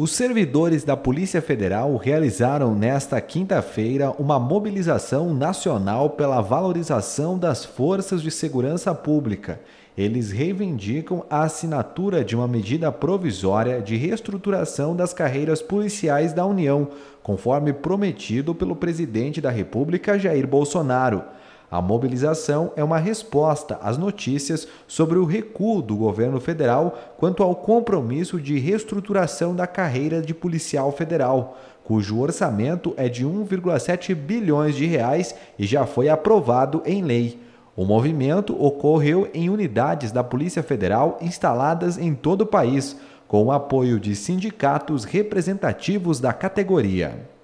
Os servidores da Polícia Federal realizaram nesta quinta-feira uma mobilização nacional pela valorização das forças de segurança pública. Eles reivindicam a assinatura de uma medida provisória de reestruturação das carreiras policiais da União, conforme prometido pelo presidente da República Jair Bolsonaro. A mobilização é uma resposta às notícias sobre o recuo do governo federal quanto ao compromisso de reestruturação da carreira de policial federal, cujo orçamento é de 1,7 bilhões de reais e já foi aprovado em lei. O movimento ocorreu em unidades da Polícia Federal instaladas em todo o país, com o apoio de sindicatos representativos da categoria.